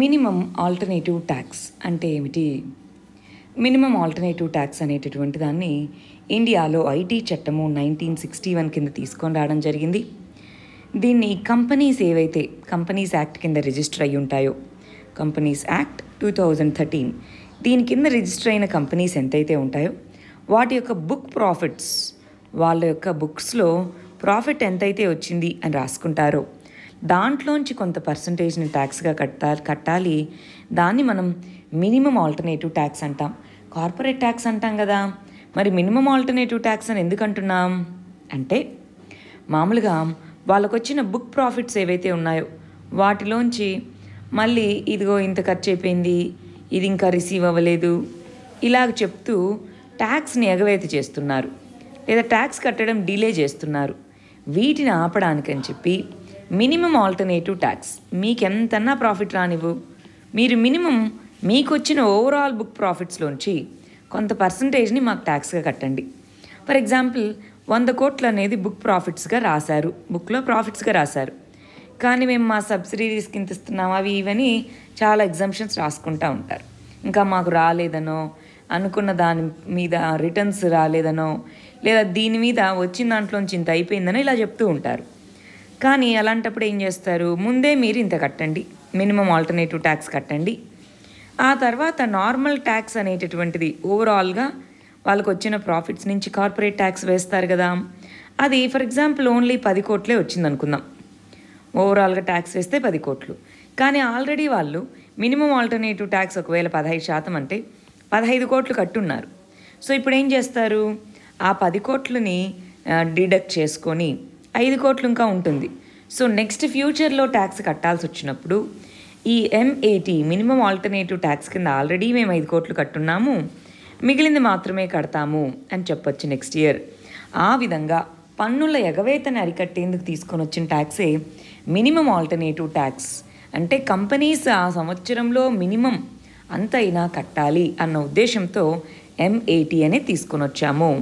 minimum alternative tax అంటే ఏమిటి minimum alternative tax అనేటటువంటి దాన్ని ఇండియాలో ఐటీ చట్టము నైన్టీన్ సిక్స్టీ వన్ కింద తీసుకొని రావడం జరిగింది దీన్ని కంపెనీస్ ఏవైతే కంపెనీస్ యాక్ట్ కింద రిజిస్టర్ అయి ఉంటాయో companies act two thousand thirteen దీని కింద రిజిస్టర్ అయిన కంపెనీస్ ఎంతైతే ఉంటాయో వాటి యొక్క బుక్ ప్రాఫిట్స్ వాళ్ళ యొక్క బుక్స్లో ప్రాఫిట్ ఎంతైతే వచ్చింది అని రాసుకుంటారో దాంట్లోంచి కొంత పర్సంటేజ్ని ట్యాక్స్గా కట్టాలి కట్టాలి దాన్ని మనం మినిమం ఆల్టర్నేటివ్ ట్యాక్స్ అంటాం కార్పొరేట్ ట్యాక్స్ అంటాం కదా మరి మినిమం ఆల్టర్నేటివ్ ట్యాక్స్ అని ఎందుకు అంటున్నాం అంటే మామూలుగా వాళ్ళకు వచ్చిన బుక్ ప్రాఫిట్స్ ఏవైతే ఉన్నాయో వాటిలోంచి మళ్ళీ ఇదిగో ఇంత ఖర్చు అయిపోయింది ఇది ఇంకా రిసీవ్ అవ్వలేదు ఇలాగ చెప్తూ ట్యాక్స్ని ఎగవేత చేస్తున్నారు లేదా ట్యాక్స్ కట్టడం డిలే చేస్తున్నారు వీటిని ఆపడానికని చెప్పి మినిమం ఆల్టర్నేటివ్ ట్యాక్స్ మీకు ప్రాఫిట్ రానివ్వు మీరు మినిమం మీకు వచ్చిన ఓవరాల్ బుక్ ప్రాఫిట్స్లోంచి కొంత పర్సంటేజ్ని మాకు ట్యాక్స్గా కట్టండి ఫర్ ఎగ్జాంపుల్ వంద కోట్లు అనేది బుక్ ప్రాఫిట్స్గా రాశారు బుక్లో ప్రాఫిట్స్గా రాశారు కానీ మేము మా సబ్సిడీస్ కింద ఇస్తున్నాం అవి ఇవని చాలా ఎగ్జామ్షన్స్ రాసుకుంటూ ఉంటారు ఇంకా మాకు రాలేదనో అనుకున్న దాని మీద రిటర్న్స్ రాలేదనో లేదా దీని మీద వచ్చిన దాంట్లోంచి ఇంత అయిపోయిందనో ఇలా చెప్తూ ఉంటారు కానీ అలాంటప్పుడు ఏం చేస్తారు ముందే మీరు ఇంత కట్టండి మినిమం ఆల్టర్నేటివ్ ట్యాక్స్ కట్టండి ఆ తర్వాత నార్మల్ ట్యాక్స్ అనేటటువంటిది ఓవరాల్గా వాళ్ళకు వచ్చిన ప్రాఫిట్స్ నుంచి కార్పొరేట్ ట్యాక్స్ వేస్తారు కదా అది ఫర్ ఎగ్జాంపుల్ ఓన్లీ పది కోట్లే వచ్చింది అనుకుందాం ఓవరాల్గా ట్యాక్స్ వేస్తే పది కోట్లు కానీ ఆల్రెడీ వాళ్ళు మినిమం ఆల్టర్నేటివ్ ట్యాక్స్ ఒకవేళ పదహైదు శాతం అంటే పదహైదు కోట్లు కట్టున్నారు సో ఇప్పుడు ఏం చేస్తారు ఆ పది కోట్లని డిడక్ట్ చేసుకొని ఐదు కోట్లు ఇంకా ఉంటుంది సో నెక్స్ట్ ఫ్యూచర్లో ట్యాక్స్ కట్టాల్సి వచ్చినప్పుడు ఈ ఎంఏటీ మినిమం ఆల్టర్నేటివ్ ట్యాక్స్ కింద ఆల్రెడీ మేము ఐదు కోట్లు కట్టున్నాము మిగిలింది మాత్రమే కడతాము అని చెప్పొచ్చు నెక్స్ట్ ఇయర్ ఆ విధంగా పన్నుల ఎగవేతను అరికట్టేందుకు తీసుకొని వచ్చిన ట్యాక్సే మినిమం ఆల్టర్నేటివ్ ట్యాక్స్ అంటే కంపెనీస్ ఆ సంవత్సరంలో మినిమం అంతైనా కట్టాలి అన్న ఉద్దేశంతో ఎంఏటీ అనే తీసుకొని వచ్చాము